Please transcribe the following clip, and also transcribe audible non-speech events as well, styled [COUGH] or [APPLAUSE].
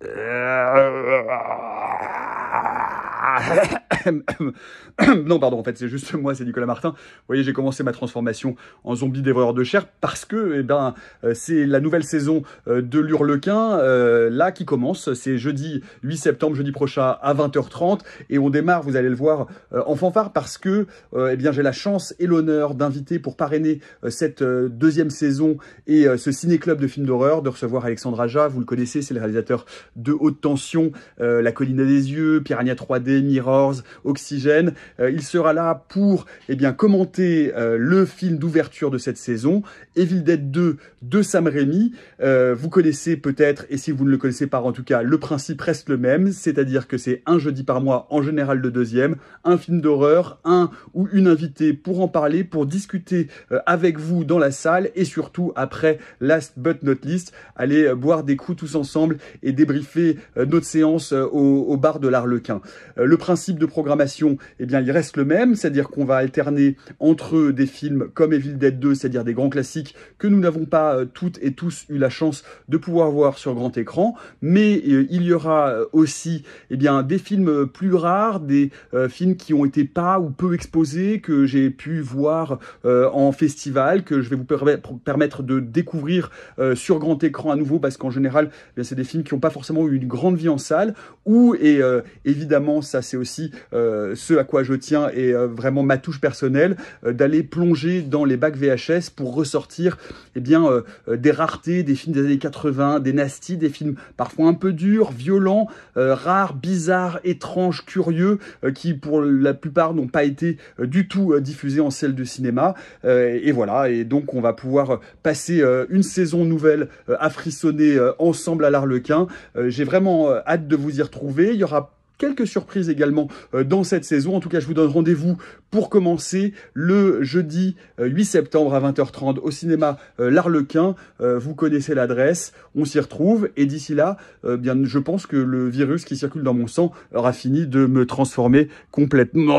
uh, [LAUGHS] [COUGHS] non, pardon, en fait, c'est juste moi, c'est Nicolas Martin. Vous voyez, j'ai commencé ma transformation en zombie dévoreur de chair parce que eh ben, euh, c'est la nouvelle saison euh, de l'Hurlequin, euh, là, qui commence. C'est jeudi 8 septembre, jeudi prochain, à 20h30. Et on démarre, vous allez le voir, en fanfare parce que eh bien, j'ai la chance et l'honneur d'inviter pour parrainer cette deuxième saison et ce ciné-club de films d'horreur, de recevoir Alexandre Aja. Vous le connaissez, c'est le réalisateur de Haute Tension, La Colline des Yeux, Piranha 3D, Mirrors, Oxygène. Euh, il sera là pour eh bien, commenter euh, le film d'ouverture de cette saison, Evil Dead 2 de Sam Raimi. Euh, vous connaissez peut-être, et si vous ne le connaissez pas en tout cas, le principe reste le même, c'est-à-dire que c'est un jeudi par mois, en général le deuxième, un film d'horreur, un ou une invitée pour en parler, pour discuter avec vous dans la salle et surtout après, last but not least, aller boire des coups tous ensemble et débriefer notre séance au, au bar de l'Arlequin. Le principe de programmation, eh bien, il reste le même, c'est-à-dire qu'on va alterner entre des films comme Evil Dead 2, c'est-à-dire des grands classiques que nous n'avons pas euh, toutes et tous eu la chance de pouvoir voir sur grand écran, mais euh, il y aura euh, aussi eh bien, des films plus rares, des films qui ont été pas ou peu exposés, que j'ai pu voir en festival, que je vais vous permettre de découvrir sur grand écran à nouveau, parce qu'en général, eh c'est des films qui n'ont pas forcément eu une grande vie en salle, ou, et évidemment, ça c'est aussi euh, ce à quoi je tiens et euh, vraiment ma touche personnelle, euh, d'aller plonger dans les bacs VHS pour ressortir eh bien, des raretés, des films des années 80, des nasties, des films parfois un peu durs, violents, rares, bizarres, étranges, curieux, qui pour la plupart n'ont pas été du tout diffusés en salle de cinéma. et voilà, et donc on va pouvoir passer une saison nouvelle à frissonner ensemble à l'Arlequin. J'ai vraiment hâte de vous y retrouver. Il y aura quelques surprises également euh, dans cette saison. En tout cas, je vous donne rendez-vous pour commencer le jeudi 8 euh, septembre à 20h30 au cinéma euh, L'Arlequin. Vous connaissez l'adresse, on s'y retrouve. Et d'ici là, bien, je pense que le virus qui circule dans mon sang aura fini de me transformer complètement.